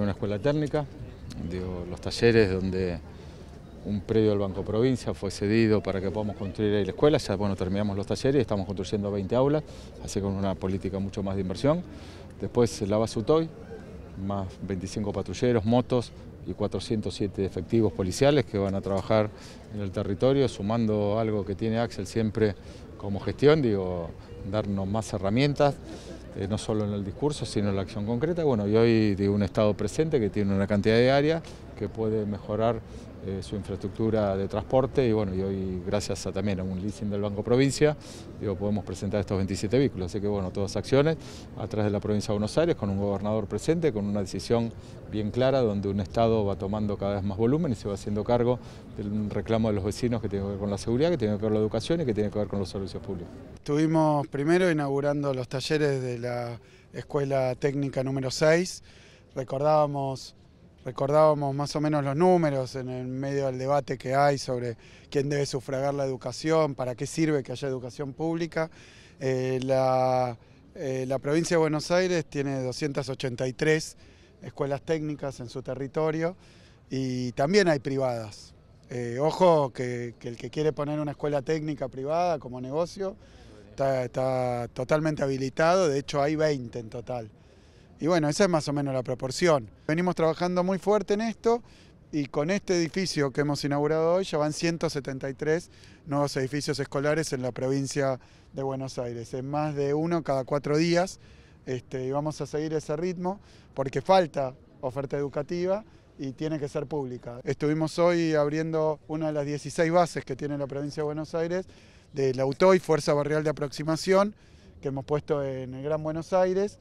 Una escuela técnica, digo, los talleres donde un predio del Banco Provincia fue cedido para que podamos construir ahí la escuela, ya bueno, terminamos los talleres, estamos construyendo 20 aulas, así con una política mucho más de inversión. Después la base UTOI, más 25 patrulleros, motos y 407 efectivos policiales que van a trabajar en el territorio, sumando algo que tiene Axel siempre como gestión, digo, darnos más herramientas. Eh, no solo en el discurso, sino en la acción concreta. Bueno, y hoy de un Estado presente que tiene una cantidad de área que puede mejorar eh, su infraestructura de transporte y bueno, y hoy gracias también a un leasing del Banco Provincia, digo, podemos presentar estos 27 vehículos, así que bueno, todas acciones a través de la provincia de Buenos Aires, con un gobernador presente, con una decisión bien clara, donde un Estado va tomando cada vez más volumen y se va haciendo cargo del reclamo de los vecinos que tiene que ver con la seguridad, que tiene que ver con la educación y que tiene que ver con los servicios públicos. Estuvimos primero inaugurando los talleres de la Escuela Técnica número 6, recordábamos recordábamos más o menos los números en el medio del debate que hay sobre quién debe sufragar la educación, para qué sirve que haya educación pública. Eh, eh, la, provincia de Buenos Aires tiene 283 escuelas técnicas en su territorio y también hay privadas. Eh, ojo que, el que quiere poner una escuela técnica privada como negocio está totalmente habilitado, de hecho hay 20 en total. Y bueno, esa es más o menos la proporción. Venimos trabajando muy fuerte en esto y con este edificio que hemos inaugurado hoy ya van 173 nuevos edificios escolares en la provincia de Buenos Aires, Es más de uno cada cuatro días. Este, y vamos a seguir ese ritmo porque falta oferta educativa y tiene que ser pública. Estuvimos hoy abriendo una de las 16 bases que tiene la provincia de Buenos Aires de la UTOI, Fuerza Barrial de Aproximación, que hemos puesto en el Gran Buenos Aires.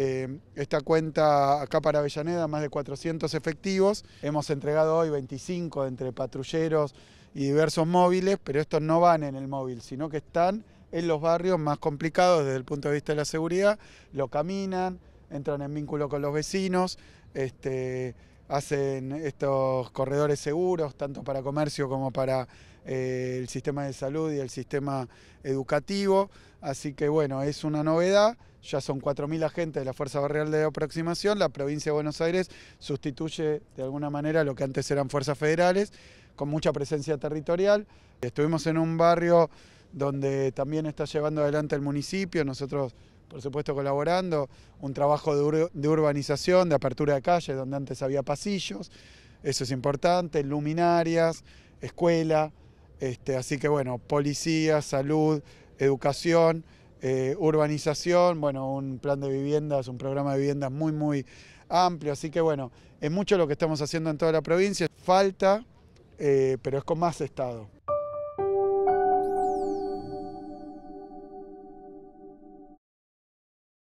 Eh, esta cuenta acá para Avellaneda, más de 400 efectivos. Hemos entregado hoy 25 entre patrulleros y diversos móviles, pero estos no van en el móvil, sino que están en los barrios más complicados desde el punto de vista de la seguridad, lo caminan, entran en vínculo con los vecinos, este, hacen estos corredores seguros, tanto para comercio como para eh, el sistema de salud y el sistema educativo. Así que bueno, es una novedad. Ya son 4.000 agentes de la Fuerza Barrial de Aproximación. La provincia de Buenos Aires sustituye de alguna manera lo que antes eran fuerzas federales, con mucha presencia territorial. Estuvimos en un barrio donde también está llevando adelante el municipio. Nosotros por supuesto colaborando, un trabajo de, urbanización, de apertura de calles, donde antes había pasillos, eso es importante, luminarias, escuela, este, así que bueno, policía, salud, educación, eh, urbanización, bueno, un plan de viviendas, un programa de viviendas muy, muy amplio, así que bueno, es mucho lo que estamos haciendo en toda la provincia, falta, eh, pero es con más Estado.